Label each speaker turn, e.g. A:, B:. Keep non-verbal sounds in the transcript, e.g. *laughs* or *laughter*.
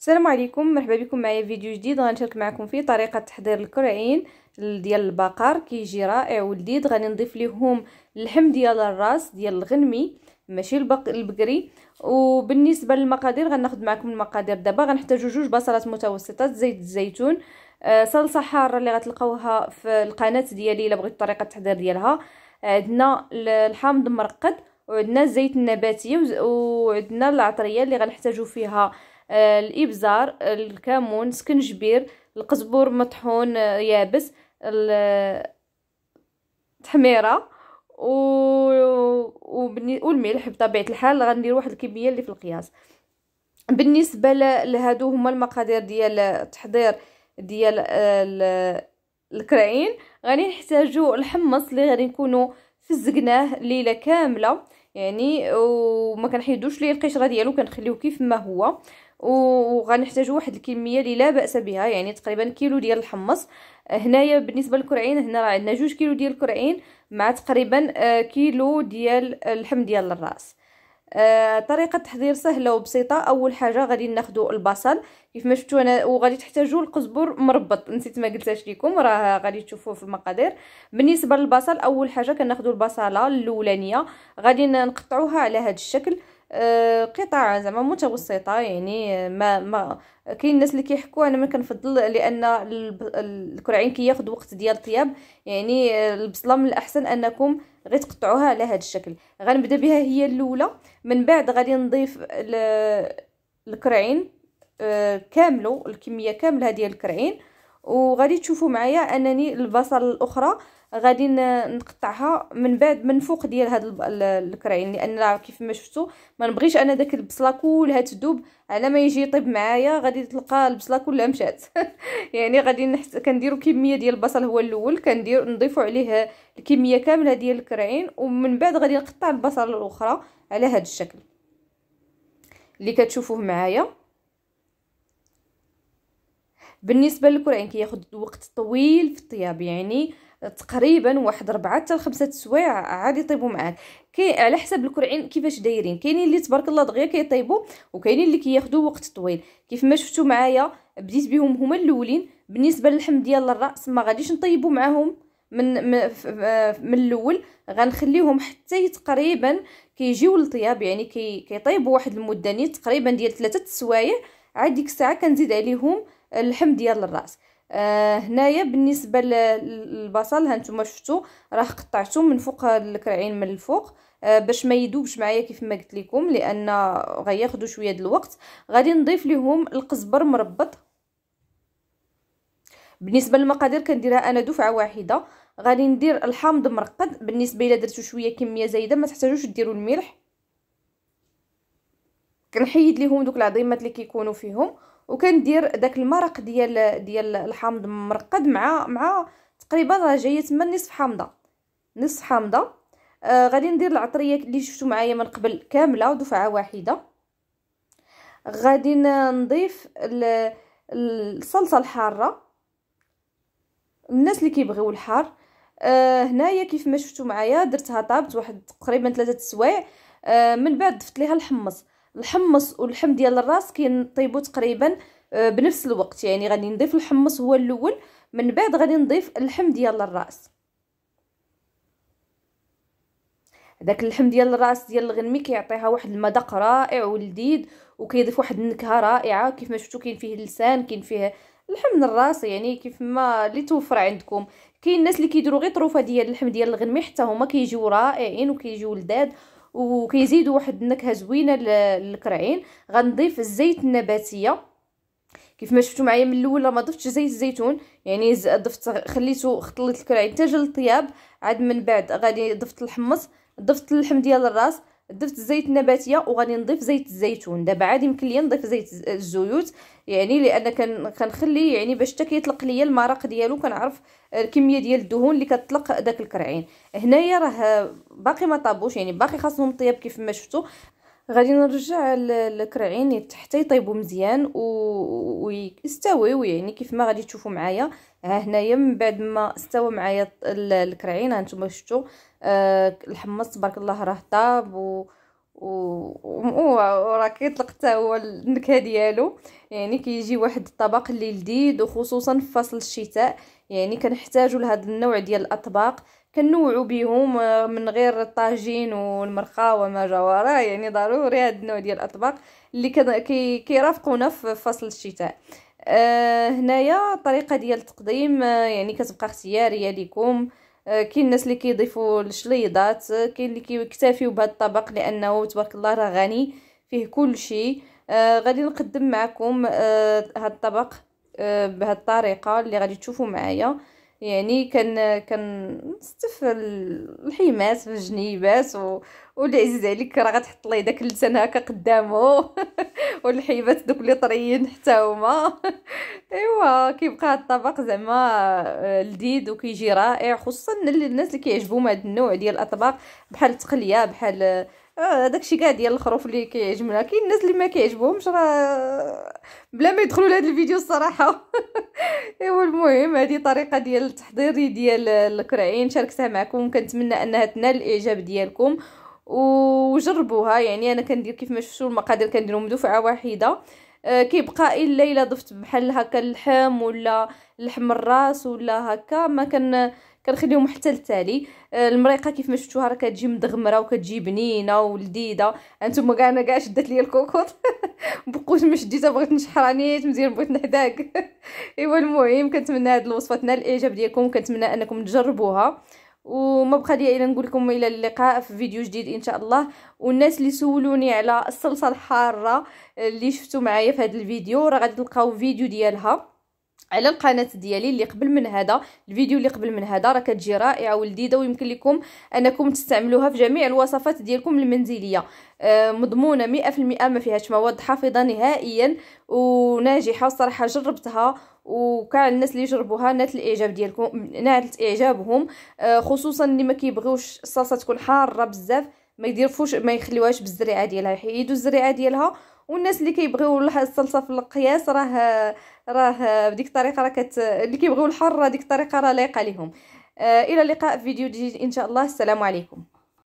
A: السلام عليكم مرحبا بكم معايا في فيديو جديد غنشارك معكم فيه طريقه تحضير الكرعين ديال البقر كيجي رائع ولذيذ غادي نضيف ليهم اللحم ديال الراس ديال الغنمي ماشي البق البقري وبالنسبه للمقادير غناخذ معكم المقادير دابا غنحتاجو جوج بصلات متوسطات زيت الزيتون آه صلصه حاره اللي غتلقاوها في القناه ديالي الا بغيتوا طريقه التحضير ديالها عندنا الحامض مرقد وعندنا الزيت النباتي وعندنا العطريه اللي غنحتاجو فيها آه، الابزار الكمون سكنجبير القزبور مطحون آه، يابس التحميره آه، و... والملح بطبيعه الحال غندير واحد الكميه اللي في القياس بالنسبه لهادو هما المقادير ديال التحضير ديال الكرعين غادي نحتاجو الحمص اللي غادي نكونو فزقناه ليله كامله يعني وما كنحيدوش ليه القشره ديالو كنخليوه كيف ما هو وغنحتاجوا واحد الكميه اللي لا باس بها يعني تقريبا كيلو ديال الحمص آه، هنايا بالنسبه للكرعين هنا راه عندنا جوج كيلو ديال الكرعين مع تقريبا آه، كيلو ديال اللحم ديال الراس آه، طريقه تحضير سهله وبسيطه اول حاجه غادي ناخذ البصل كيف ما شفتوا انا وغادي تحتاجوا القزبر مربط نسيت ما قلتهاش لكم راه غادي تشوفوه في المقادير بالنسبه للبصل اول حاجه كناخدو البصله الاولانيه غادي نقطعوها على هذا الشكل آه، قطاع زعما متوسطه يعني ما ما كاين الناس اللي كيحكوا انا ما كنفضل لان الكرعين كياخذ وقت ديال الطياب يعني البصله من الاحسن انكم غير تقطعوها على هذا الشكل غنبدا بها هي الاولى من بعد غادي نضيف الكرعين آه، كاملو الكميه كامله ديال الكرعين وغادي تشوفوا معايا انني البصل الاخرى غادي نقطعها من بعد من فوق ديال هاد الكرعين لان كيف ما شفتوا ما نبغيش انا داك البصله كلها تذوب على ما يجي يطيب معايا غادي تلقى البصله كلها مشات *laughs* يعني غادي نحت... كنديروا كميه ديال البصل هو الاول كندير نضيفوا عليه الكميه كامله ديال الكراين ومن بعد غادي نقطع البصله الاخرى على هاد الشكل اللي كتشوفوه معايا بالنسبه للكرعين كياخذ كي وقت طويل في الطياب يعني تقريبا واحد ربعة حتى لخمسة سوايع عادي يطيبوا معاك كي على حسب الكرعين كيفاش دايرين كاينين اللي تبارك الله دغيا كيطيبوا وكاينين اللي كياخدو وقت طويل كيف ما شفتوا معايا بديت بهم هما الاولين بالنسبه للحم ديال الراس ما غاديش نطيبوا معاهم من من الاول غنخليهم حتى تقريبا كيجيو للطياب يعني كي واحد المده تقريبا ديال ثلاثه السوايع عاد ديك الساعه كنزيد عليهم اللحم ديال الراس آه هنايا بالنسبه للبصل هانتوما شفتوا راه قطعته من فوق الكرعين من الفوق آه باش ما يذوبش معايا كيف ما قلت لكم لان غياخذوا شويه د الوقت غادي نضيف لهم القزبر مربط بالنسبه للمقادير كنديرها انا دفعه واحده غادي ندير الحامض مرقد بالنسبه الا درتو شويه كميه زايده ما تحتاجوش ديروا الملح كنحيد ليهم دوك العظيمات اللي كيكونوا فيهم وكندير داك المرق ديال ديال الحامض مرقد مع مع تقريبا راه جايه تما نصف حامضه نصف حامضه آه غادي ندير العطريه اللي شفتوا معايا من قبل كامله دفعه واحده غادي نضيف الصلصه الحاره الناس اللي كيبغيو الحار آه هنايا كيف ما شفتوا معايا درتها طابت واحد تقريبا ثلاثة سوايع آه من بعد ضفت ليها الحمص الحمص واللحم ديال الراس كنطيبو تقريبا آه، بنفس الوقت يعني غادي نضيف الحمص هو الاول من بعد غادي نضيف اللحم ديال الراس داك اللحم ديال الراس ديال الغنمي كيعطيها واحد المذاق رائع ولذيذ وكيضيف واحد النكهه رائعه كيف ما شفتوا كاين فيه اللسان كاين فيه اللحم ديال الراس يعني كيف ما اللي توفر عندكم كاين الناس اللي كيديروا غير طروفه ديال اللحم ديال الغنمي حتى هما كيجيو رائعين وكيجيو لذاذ وكيزيدوا واحد النكهه زوينه للكرعين غنضيف الزيت النباتيه كيف ما شفتوا معايا من الاول ما ضفتش زيت الزيتون يعني ضفت خليته خليت الكرعين حتى جا للطياب عاد من بعد غادي ضفت الحمص ضفت اللحم ديال الراس ضفت الزيت النباتيه وغادي نضيف زيت الزيتون دابا عاد يمكن لي نضيف زيت الزيوت يعني لان كنخلي يعني باش حتى كيطلق ليا المرق ديالو كنعرف الكميه ديال الدهون اللي كتطلق داك الكرعين هنايا راه باقي ما طابوش يعني باقي خاصهم طياب كيف ما شفتوا غادي نرجع الكرعين حتى يطيبوا مزيان ويستوي ويعني كيف ما غادي تشوفوا معايا ها هنايا من بعد ما استوى معايا الكرعين ها نتوما شفتوا آه، الحمص تبارك الله راه طاب و راه كيطلق حتى هو النكهه ديالو يعني كيجي واحد الطبق اللي لذيذ وخصوصا في فصل الشتاء يعني كنحتاجوا لهذا النوع ديال الاطباق كنوعوا بهم آه، من غير الطاجين والمرقه وما جوارا يعني ضروري هذا النوع ديال الاطباق اللي كيرافقونا في فصل الشتاء آه هنايا طريقة ديال التقديم آه، يعني كتبقى اختياريه ليكم آه، كاين الناس اللي كيضيفوا الشليضات كاين اللي كيكتفيو بهذا الطبق لانه تبارك الله راه غني فيه كل شيء آه غادي نقدم معكم آه الطبق الطبق بهاد الطريقه اللي غادي تشوفوا معايا يعني كان كنستف الحماس في الجنيبات و... واللي عزيز عليك راه غتحط ليه داك اللسان هكا قدامه *laughs* والحيبات دوك اللي طريين حتى هما *laughs* ايوا كيبقى هاد الطبق زعما آه، لذيذ وكيجي رائع خصوصا للناس اللي كيعجبهم هاد النوع ديال الاطباق بحال التقليه بحال اه داكشي كاع ديال الخروف اللي كيعجبنا كاين الناس اللي ما كيعجبهمش راه بلا ما يدخلوا لهذا الفيديو الصراحه *laughs* ايوا المهم هذه طريقه ديال تحضيري ديال الكرعين شاركتها معكم كنتمنى انها تنال الاعجاب ديالكم وجربوها يعني انا كندير كيف ما شفتوا المقادير كنديرهم دفعه واحده آه، كيبقى الا الا ضفت بحال هكا اللحم ولا لحم الراس ولا هكا ما كان كنخليهم حتى للتالي آه، المريقه كيف ما شفتوها راه كتجي مدغمره وكتجي بنينه ولذيذه انتم كاع انا كاع شدات ليا الكوكوط *laughs* بقوت ما شديتها بغيت نشحرانيت مزيان بغيت نحداك *laughs* ايوا المهم كنتمنى هاد الوصفه تنال الاعجاب ديالكم كنتمنى انكم تجربوها وما بقى لي الا نقول لكم الى اللقاء في فيديو جديد ان شاء الله والناس اللي سولوني على الصلصه الحاره اللي شفتوا معايا في هذا الفيديو راه غادي تلقاو فيديو ديالها على القناه ديالي اللي قبل من هذا الفيديو اللي قبل من هذا راه كتجي رائعه ولذيذه ويمكن لكم انكم تستعملوها في جميع الوصفات ديالكم المنزليه آه مضمونه 100% ما فيهاش مواد حافظه نهائيا وناجحه الصراحه جربتها وكاع الناس اللي جربوها نالت الاعجاب ديالكم نالت اعجابهم آه خصوصا اللي ما كيبغيوش الصلصه تكون حاره بزاف ما يديرفوش ما يخليوهاش بالزريعه ديالها يحيدوا الزريعه ديالها والناس اللي كيبغيو الصلصه في القياس راه راه بديك الطريقه راه كت اللي كيبغيو الحر ديك الطريقه راه لايقه ليهم آه الى اللقاء في فيديو جديد ان شاء الله السلام عليكم